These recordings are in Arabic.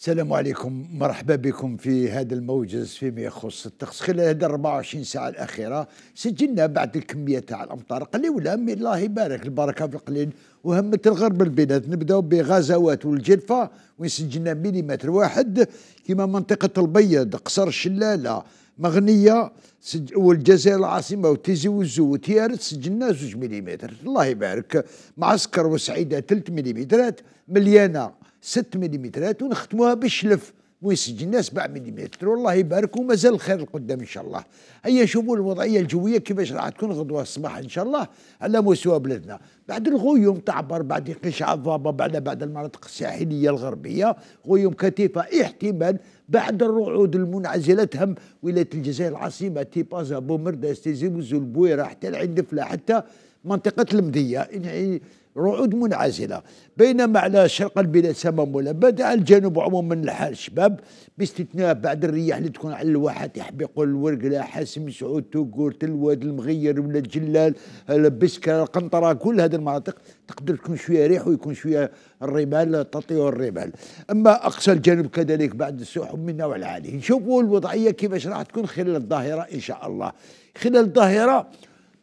السلام عليكم مرحبا بكم في هذا الموجز فيما يخص الطقس خلال هذه 24 ساعة الأخيرة سجلنا بعد الكمية تاع الأمطار قليلة من الله يبارك البركة في القليل وهمة الغرب البلاد نبداو بغزوات والجلفة وين سجلنا مليمتر واحد كما منطقة البيض قصر الشلالة مغنية سج... والجزائر العاصمة وتيزي وزو وتيارت سجلنا زوج مليمتر الله يبارك معسكر وسعيدة ثلاث مليمترات مليانة 6 مليمترات ونختموها بالشلف ويسجلنا 7 مليمتر والله يبارك ومازال الخير القدام ان شاء الله هيا شوفوا الوضعيه الجويه كيفاش راح تكون غدوه الصباح ان شاء الله على مستوى بلادنا بعد الغيوم تعبر بعد قشعة الضابة بعد بعد المناطق الساحليه الغربيه غيوم كثيفه احتمال بعد الرعود المنعزله تهم ولايه الجزائر العاصمه تيبازا بومرداس تيزيبوزو البويره حتى العين دفله حتى منطقه المديه رعود منعزله بينما على شرق البلاد سما ملبد بدا الجنوب عموما الحال الشباب باستثناء بعد الرياح اللي تكون على الواحات يحبقوا الورقله حاسم سعود توكور الواد المغير ولا الجلال البسكه القنطره كل هذه المناطق تقدر تكون شويه ريح ويكون شويه الرمال تطير الرمال اما اقصى الجنوب كذلك بعد السحب من نوع العالي نشوفوا الوضعيه كيفاش راح تكون خلال الظاهره ان شاء الله خلال الظاهره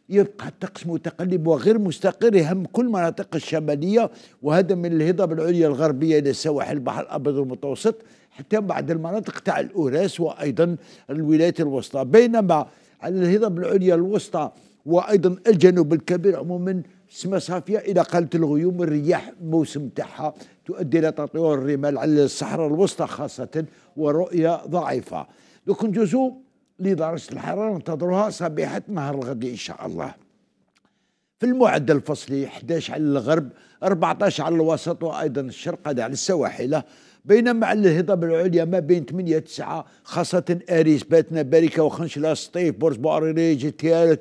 يبقى الطقس متقلب وغير مستقر يهم كل مناطق الشمالية وهذا من الهضاب العليا الغربية إلى سواحل البحر الأبيض المتوسط حتى بعض المناطق تاع الأوراس وأيضا الولايات الوسطى بينما على الهضاب العليا الوسطى وأيضا الجنوب الكبير عموما سما صافية إلى قلت الغيوم الرياح الموسم تاعها تؤدي إلى تطور الرمال على الصحراء الوسطى خاصة ورؤية ضعيفة دوك نجوزو لدرجة الحرارة ننتظروها صبيحة نهار الغد إن شاء الله في المعدل الفصلي 11 على الغرب 14 على الوسط وأيضا الشرق هذا على السواحل بينما على الهضاب العليا ما بين 8 9 خاصة أريس باتنا باركة وخنشلة سطيف بورس بوعريري جتيال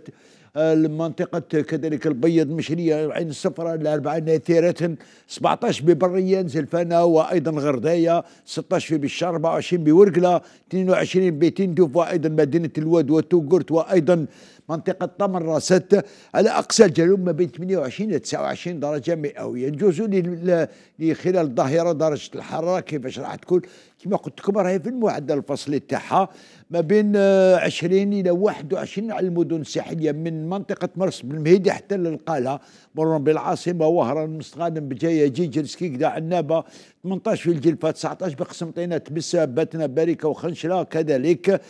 المنطقة كذلك البيض مشرية عين السفرة الأربعة نيتيرات 17 ببرية زلفانة وأيضا غرداية 16 في بشار 24 بورقلة 22 بتندوف وأيضا مدينة الواد وتوغرت وأيضا منطقة طمر راست على أقصى الجنوب ما بين 28 إلى 29 درجة مئوية نجوزوا لخلال الظهيرة درجة الحرارة كيفاش راح تكون كما قلت لكم راهي في المعدل الفصلي تاعها ما بين 20 آه، الى 21 على المدن الساحليه من منطقه مرس بالمهيدي حتى للقاله مرورا بالعاصمه وهران مستغانم بجايه جيجل سكيكدا عنابه 18 في الجلفه 19 بقسمطينه تبسه باتنا باركه وخنشله كذلك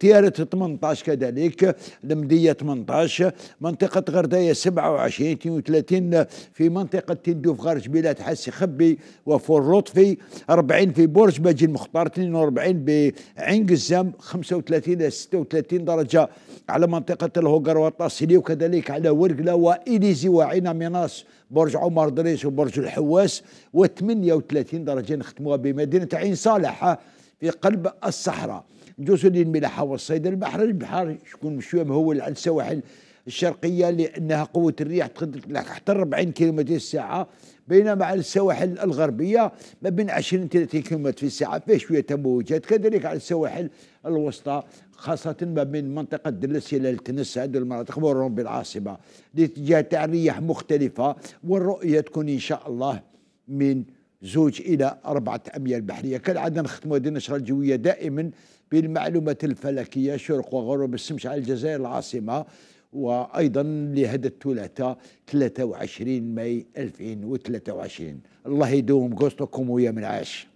تيارة 18 كذلك المديه 18 منطقه غردايه 27 32 في منطقه تندوف غار بلاد حاسي خبي وفور لطفي 40 في برج باجي المخ مختار 42 بعين قزام 35 الى 36 درجه على منطقه الهوغر والطاسيلي وكذلك على ورقله واليزي وعين مناص برج عمر دريس وبرج الحواس و38 درجه نختموها بمدينه عين صالح في قلب الصحراء جزء الملاحه والصيد البحر البحر شكون مشوي مهول على السواحل الشرقية لأنها قوة الرياح تقدر حتى 40 كيلومتر في الساعة بينما على السواحل الغربية ما بين 20 30 كيلومتر في الساعة فيه شوية موجات كذلك على السواحل الوسطى خاصة ما بين منطقة دلس إلى التنس هذه المناطق مرورون بالعاصمة الاتجاه تاع الرياح مختلفة والرؤية تكون إن شاء الله من زوج إلى أربعة أميال بحرية كالعادة نختم هذه النشرة الجوية دائما بالمعلومات الفلكية شرق وغرب الشمس على الجزائر العاصمة وأيضا لهذا الثلاثاء 23 ماي 2023 الله يدوم قصتكم ويا من عاش